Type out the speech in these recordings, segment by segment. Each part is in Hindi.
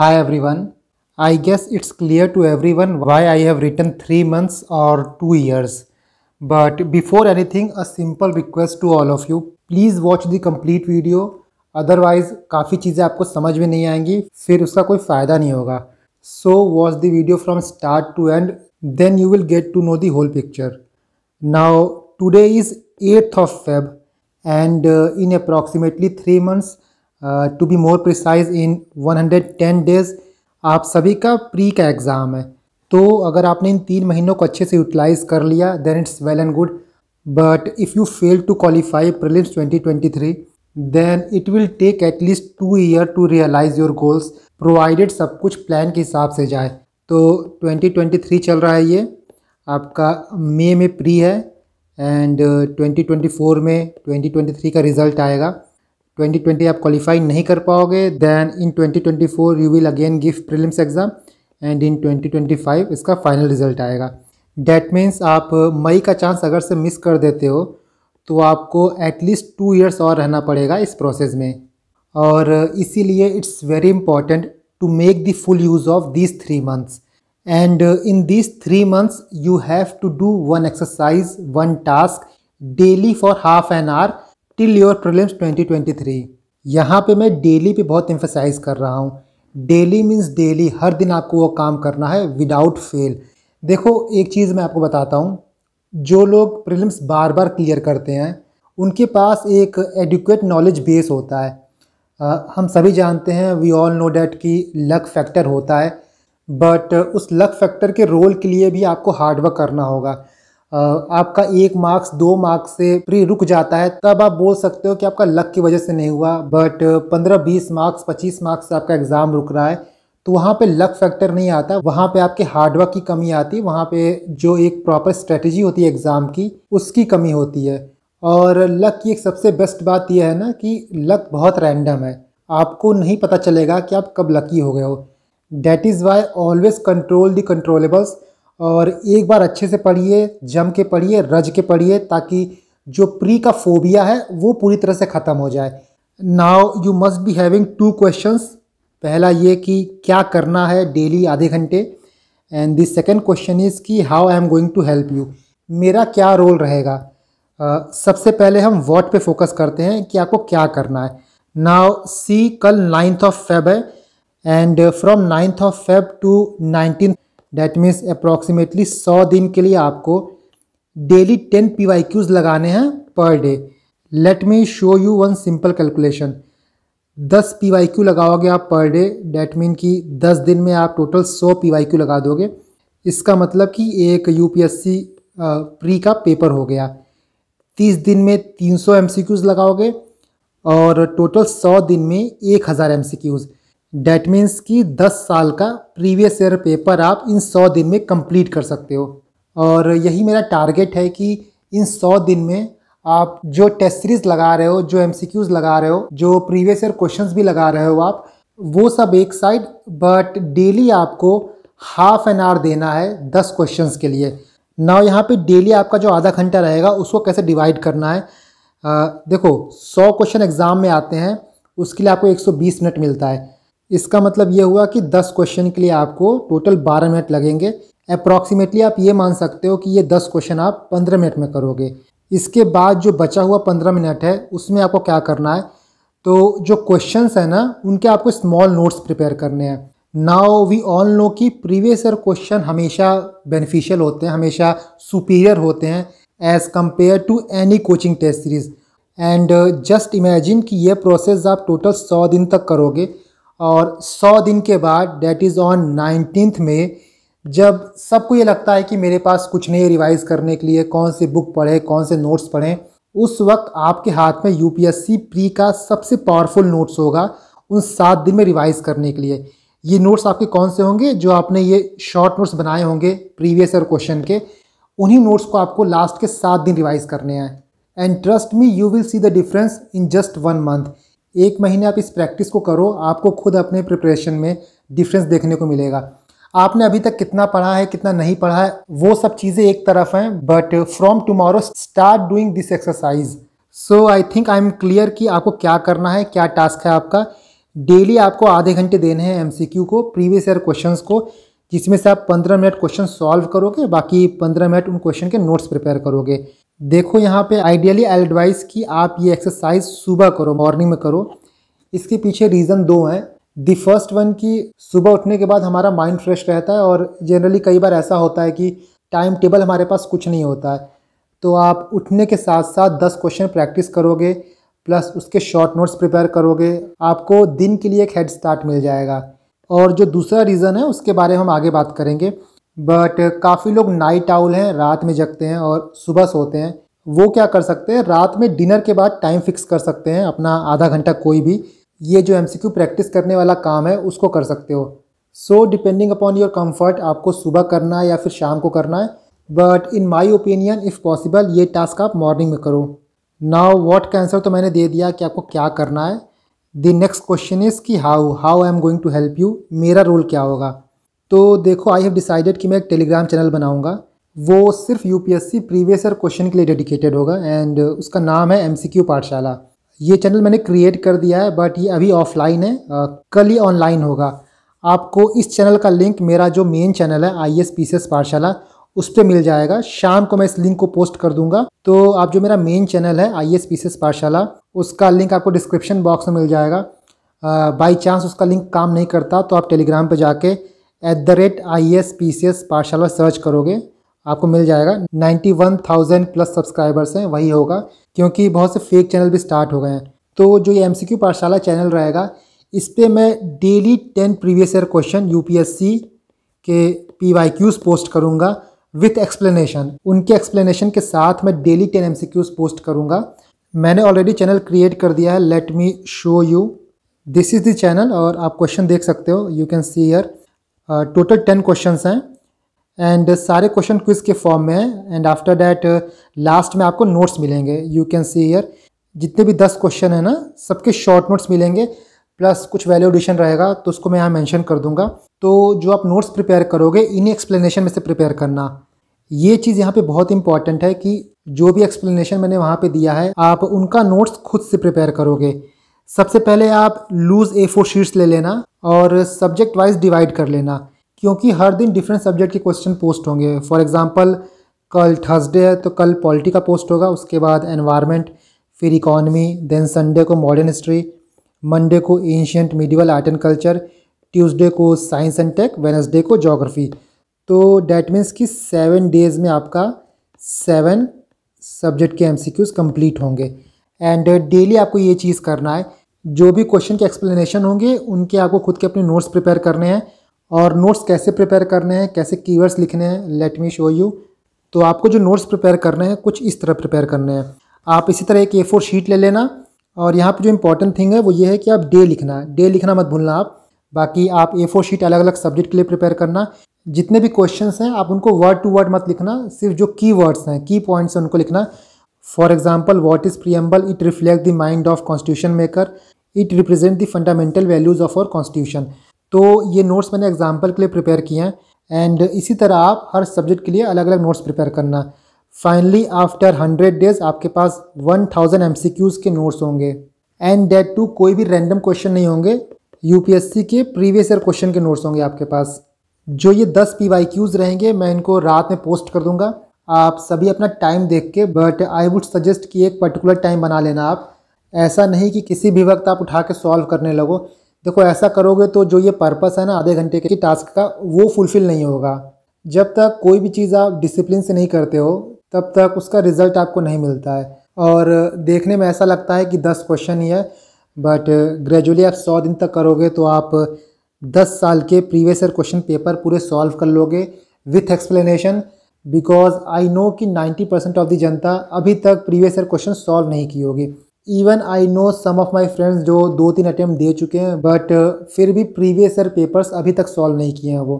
Hi everyone. I guess it's clear to everyone why I have written 3 months or 2 years. But before anything, a simple request to all of you. Please watch the complete video. Otherwise, काफ़ी चीज़ें आपको समझ में नहीं आएंगी फिर उसका कोई फ़ायदा नहीं होगा so watch the video from start to end then you will get to know the whole picture now today is eighth of Feb and in approximately three months to be more precise in 110 days आप सभी का प्री का एग्ज़ाम है तो अगर आपने इन तीन महीनों को अच्छे से यूटिलाइज कर लिया then it's well and good but if you fail to qualify prelims 2023 then it will take at least two year to realize your goals provided सब कुछ प्लान के हिसाब से जाए तो 2023 चल रहा है ये आपका मे में प्री है एंड ट्वेंटी 2024 में 2023 का रिज़ल्ट आएगा 2020 आप क्वालिफाई नहीं कर पाओगे then in 2024 you will again give prelims exam and in 2025 इसका फाइनल रिजल्ट आएगा डैट मीन्स आप मई का चांस अगर से मिस कर देते हो तो आपको एटलीस्ट टू ईयर्स और रहना पड़ेगा इस प्रोसेस में और इसीलिए it's very important to make the full use of these three months and in this three months you have to do one exercise one task daily for half an hour till your problems 2023 यहाँ पे मैं डेली पे बहुत इम्फोसाइज कर रहा हूँ डेली मीन्स डेली हर दिन आपको वो काम करना है विदाउट फेल देखो एक चीज़ मैं आपको बताता हूँ जो लोग प्रिलिम्स बार बार क्लियर करते हैं उनके पास एक एडुकेट नॉलेज बेस होता है आ, हम सभी जानते हैं वी ऑल नो डैट कि लक फैक्टर होता है बट उस लक फैक्टर के रोल के लिए भी आपको हार्डवर्क करना होगा आपका एक मार्क्स दो मार्क्स से प्री रुक जाता है तब आप बोल सकते हो कि आपका लक की वजह से नहीं हुआ बट पंद्रह बीस मार्क्स पच्चीस मार्क्स से आपका एग्ज़ाम रुक रहा है तो वहाँ पे लक फैक्टर नहीं आता वहाँ पे आपके हार्डवर्क की कमी आती है वहाँ पे जो एक प्रॉपर स्ट्रेटजी होती है एग्ज़ाम की उसकी कमी होती है और लक की एक सबसे बेस्ट बात यह है ना कि लक बहुत रैंडम है आपको नहीं पता चलेगा कि आप कब लकी हो गए हो that is why always control the controllables और एक बार अच्छे से पढ़िए जम के पढ़िए रज के पढ़िए ताकि जो प्री का फोबिया है वो पूरी तरह से ख़त्म हो जाए now you must be having two questions पहला ये कि क्या करना है डेली आधे घंटे and the second question is कि how I am going to help you मेरा क्या रोल रहेगा uh, सबसे पहले हम वॉट पे फोकस करते हैं कि आपको क्या करना है नाव सी कल नाइन्थ ऑफ फेब है and from ninth of Feb to nineteen that means approximately सौ दिन के लिए आपको daily ten P Y Qs लगाने हैं per day let me show you one simple calculation दस पी वाई क्यू लगाओगे आप पर डे डैट मीन कि दस दिन में आप टोटल सौ पी वाई क्यू लगा दोगे इसका मतलब कि एक U P S C pre का पेपर हो गया तीस दिन में तीन सौ एम सी क्यूज़ लगाओगे और टोटल सौ दिन में एक हज़ार M C Qs that means कि 10 साल का प्रीवियस ईयर पेपर आप इन 100 दिन में कंप्लीट कर सकते हो और यही मेरा टारगेट है कि इन 100 दिन में आप जो टेस्ट सीरीज लगा रहे हो जो एम लगा रहे हो जो प्रीवियस ईयर क्वेश्चन भी लगा रहे हो आप वो सब एक साइड बट डेली आपको हाफ एन आवर देना है दस क्वेश्चंस के लिए ना यहाँ पे डेली आपका जो आधा घंटा रहेगा उसको कैसे डिवाइड करना है आ, देखो सौ क्वेश्चन एग्ज़ाम में आते हैं उसके लिए आपको 120 मिनट मिलता है इसका मतलब ये हुआ कि दस क्वेश्चन के लिए आपको टोटल बारह मिनट लगेंगे अप्रॉक्सीमेटली आप ये मान सकते हो कि ये दस क्वेश्चन आप पंद्रह मिनट में करोगे इसके बाद जो बचा हुआ पंद्रह मिनट है उसमें आपको क्या करना है तो जो क्वेश्चन है ना उनके आपको स्मॉल नोट्स प्रिपेयर करने हैं नाउ वी ऑल नो कि प्रीवियस ईयर क्वेश्चन हमेशा बेनिफिशियल होते हैं हमेशा सुपीरियर होते हैं as compare to any coaching test series and just imagine कि ये प्रोसेस आप टोटल सौ दिन तक करोगे और 100 दिन के बाद डेट इज़ ऑन नाइनटीन में जब सबको ये लगता है कि मेरे पास कुछ नहीं रिवाइज़ करने के लिए कौन से बुक पढ़े कौन से नोट्स पढ़ें उस वक्त आपके हाथ में यूपीएससी प्री का सबसे पावरफुल नोट्स होगा उन सात दिन में रिवाइज़ करने के लिए ये नोट्स आपके कौन से होंगे जो आपने ये शॉर्ट नोट्स बनाए होंगे प्रीवियस ईयर क्वेश्चन के उन्हीं नोट्स को आपको लास्ट के सात दिन रिवाइज़ करने हैं and trust me you will see the difference in just one month एक महीने आप इस प्रैक्टिस को करो आपको खुद अपने प्रिपरेशन में डिफरेंस देखने को मिलेगा आपने अभी तक कितना पढ़ा है कितना नहीं पढ़ा है वो सब चीज़ें एक तरफ हैं but from tomorrow start doing this exercise so I think I am clear कि आपको क्या करना है क्या टास्क है आपका डेली आपको आधे घंटे देने हैं एम को प्रीवियस ईयर क्वेश्चन को जिसमें से आप पंद्रह मिनट क्वेश्चन सॉल्व करोगे बाकी पंद्रह मिनट उन क्वेश्चन के नोट्स प्रिपेयर करोगे देखो यहाँ पे आइडियली आई एडवाइस कि आप ये एक्सरसाइज सुबह करो मॉर्निंग में करो इसके पीछे रीज़न दो हैं दी फर्स्ट वन कि सुबह उठने के बाद हमारा माइंड फ्रेश रहता है और जनरली कई बार ऐसा होता है कि टाइम टेबल हमारे पास कुछ नहीं होता है तो आप उठने के साथ साथ दस क्वेश्चन प्रैक्टिस करोगे प्लस उसके शॉर्ट नोट्स प्रिपेयर करोगे आपको दिन के लिए एक हेड स्टार्ट मिल जाएगा और जो दूसरा रीज़न है उसके बारे में हम आगे बात करेंगे बट uh, काफ़ी लोग नाइट आउल हैं रात में जगते हैं और सुबह सोते हैं वो क्या कर सकते हैं रात में डिनर के बाद टाइम फिक्स कर सकते हैं अपना आधा घंटा कोई भी ये जो एम प्रैक्टिस करने वाला काम है उसको कर सकते हो so depending upon your comfort आपको सुबह करना है या फिर शाम को करना है but in my opinion if possible ये टास्क आप मॉर्निंग में करो नाउ वॉट कैंसर तो मैंने दे दिया कि आपको क्या करना है दी नेक्स्ट क्वेश्चन इज़ कि how how I am going to help you मेरा रोल क्या होगा तो देखो आई हैव डिसाइडेड कि मैं एक टेलीग्राम चैनल बनाऊंगा वो सिर्फ U P S C previous year question के लिए डेडिकेटेड होगा एंड उसका नाम है एम सी क्यू पाठशाला ये चैनल मैंने क्रिएट कर दिया है बट ये अभी ऑफलाइन है आ, कल ही ऑनलाइन होगा आपको इस चैनल का लिंक मेरा जो मेन चैनल है I S P C S Pathshala उस पर मिल जाएगा शाम को मैं इस लिंक को पोस्ट कर दूंगा तो आप जो मेरा मेन चैनल है I S P C S Pathshala उसका लिंक आपको डिस्क्रिप्शन बॉक्स में मिल जाएगा बाई चांस उसका लिंक काम नहीं करता तो आप टेलीग्राम पर जाके at the rate I S P C S Pathshala search करोगे आपको मिल जाएगा ninety one thousand plus subscribers हैं वही होगा क्योंकि बहुत से फेक चैनल भी स्टार्ट हो गए हैं तो जो ये M C Q Pathshala channel रहेगा इस पर मैं daily ten previous year question U P S C के पी वाई क्यूज़ पोस्ट करूँगा विथ एक्सप्लेनेशन उनके एक्सप्लेनेशन के साथ मैं daily ten M C Qs post करूँगा मैंने ऑलरेडी चैनल क्रिएट कर दिया है let me show you this is the channel और आप क्वेश्चन देख सकते हो you can see your total ten question हैं एंड सारे क्वेश्चन क्विज के फॉर्म में हैं एंड आफ्टर दैट लास्ट में आपको नोट्स मिलेंगे यू कैन सी ईयर जितने भी दस क्वेश्चन हैं ना सबके शॉर्ट नोट्स मिलेंगे प्लस कुछ वैल्यू एडिशन रहेगा तो उसको मैं यहाँ मैंशन कर दूंगा तो जो आप नोट्स प्रिपेयर करोगे इन एक्सप्लेनेशन में से प्रिपेयर करना ये चीज़ यहाँ पे बहुत इंपॉर्टेंट है कि जो भी एक्सप्लेनेशन मैंने वहाँ पे दिया है आप उनका नोट्स खुद से प्रिपेयर करोगे सबसे पहले आप लूज़ ए फोर शीट्स ले लेना और सब्जेक्ट वाइज डिवाइड कर लेना क्योंकि हर दिन डिफरेंट सब्जेक्ट के क्वेश्चन पोस्ट होंगे फॉर एग्ज़ाम्पल कल थर्सडे है तो कल पॉलिटी का पोस्ट होगा उसके बाद एनवायरनमेंट फिर इकॉनमी देन संडे को मॉडर्न हिस्ट्री मंडे को ancient medieval art and culture Tuesday को साइंस एंड टेक वेनसडे को जोग्राफी तो डैट मीन्स कि सेवन डेज़ में आपका सेवन सब्जेक्ट के एम कंप्लीट होंगे एंड डेली आपको ये चीज़ करना है जो भी क्वेश्चन के एक्सप्लेनेशन होंगे उनके आपको खुद के अपने नोट्स प्रिपेयर करने हैं और नोट्स कैसे प्रिपेयर करने हैं कैसे कीवर्ड्स लिखने हैं लेट मी शो यू तो आपको जो नोट्स प्रिपेयर करने हैं कुछ इस तरह प्रिपेयर करने हैं आप इसी तरह एक ए फोर शीट ले लेना और यहाँ पर जो इंपॉर्टेंट थिंग है वो ये है कि आप डे लिखना डे लिखना मत भूलना आप बाकी आप ए फोर शीट अलग अलग सब्जेक्ट के लिए प्रिपेयर करना जितने भी क्वेश्चंस हैं आप उनको वर्ड टू वर्ड मत लिखना सिर्फ जो की वर्ड्स हैं की पॉइंट्स हैं उनको लिखना for example what is preamble it reflect the mind of constitution maker it represent the fundamental values of our constitution तो ये नोट्स मैंने एग्जाम्पल के लिए प्रिपेयर किए हैं एंड इसी तरह आप हर सब्जेक्ट के लिए अलग अलग नोट्स प्रिपेयर करना फाइनली आफ्टर हंड्रेड डेज आपके पास one thousand M C Qs के नोट्स होंगे एंड डेट टू कोई भी रैंडम क्वेश्चन नहीं होंगे यूपीएससी के प्रीवियस ईयर क्वेश्चन के नोट्स होंगे आपके पास जो ये दस पी वाई क्यूज़ रहेंगे मैं इनको रात में पोस्ट कर दूंगा आप सभी अपना टाइम देख के बट आई वुड सजेस्ट कि एक पर्टिकुलर टाइम बना लेना आप ऐसा नहीं कि किसी भी वक्त आप उठा के सॉल्व करने लगो देखो ऐसा करोगे तो जो ये पर्पस है ना आधे घंटे के टास्क का वो फुलफिल नहीं होगा जब तक कोई भी चीज़ आप डिसिप्लिन से नहीं करते हो तब तक उसका रिज़ल्ट आपको नहीं मिलता है और देखने में ऐसा लगता है कि दस क्वेश्चन ही है बट ग्रेजुअली आप सौ दिन तक करोगे तो आप दस साल के प्रीवियस ईयर क्वेश्चन पेपर पूरे सॉल्व कर लोगे with explanation because I know कि 90 परसेंट ऑफ द जनता अभी तक प्रीवियस ईयर क्वेश्चन सॉल्व नहीं की होगी even I know some of my friends जो दो तीन अटैम्प्ट दे चुके हैं बट uh, फिर भी प्रीवियस ईयर पेपर्स अभी तक सॉल्व नहीं किए हैं वो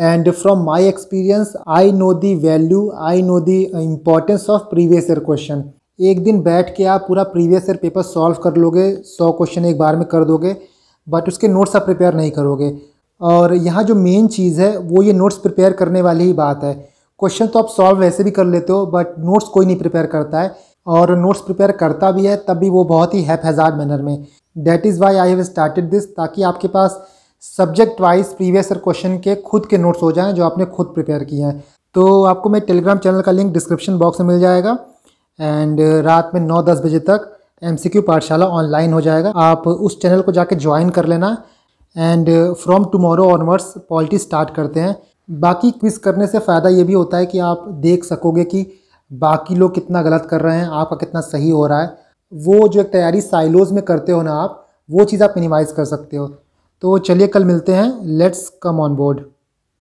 and from my experience I know the value I know the importance of previous year question एक दिन बैठ के आप पूरा प्रीवियस ईयर पेपर सॉल्व कर लोगे सौ क्वेश्चन एक बार में कर दोगे बट उसके नोट्स आप प्रिपेयर नहीं करोगे और यहाँ जो मेन चीज़ है वो ये नोट्स प्रिपेयर करने वाली ही बात है क्वेश्चन तो आप सॉल्व वैसे भी कर लेते हो बट नोट्स कोई नहीं प्रिपेयर करता है और नोट्स प्रिपेयर करता भी है तब भी वो बहुत ही हैप हैजार्ड मैनर में that is why I have started this ताकि आपके पास subject wise previous year question के खुद के नोट्स हो जाएं जो आपने खुद प्रिपेयर किए हैं तो आपको मेरे टेलीग्राम चैनल का लिंक डिस्क्रिप्शन बॉक्स में मिल जाएगा एंड रात में नौ दस बजे तक एम पाठशाला ऑनलाइन हो जाएगा आप उस चैनल को जाके ज्वाइन कर लेना and from tomorrow onwards polity start करते हैं बाकी क्विज़ करने से फ़ायदा ये भी होता है कि आप देख सकोगे कि बाकी लोग कितना गलत कर रहे हैं आपका कितना सही हो रहा है वो जो एक तैयारी साइलोज में करते हो ना आप वो चीज़ आप मिनिमाइज़ कर सकते हो तो चलिए कल मिलते हैं लेट्स कम ऑन बोर्ड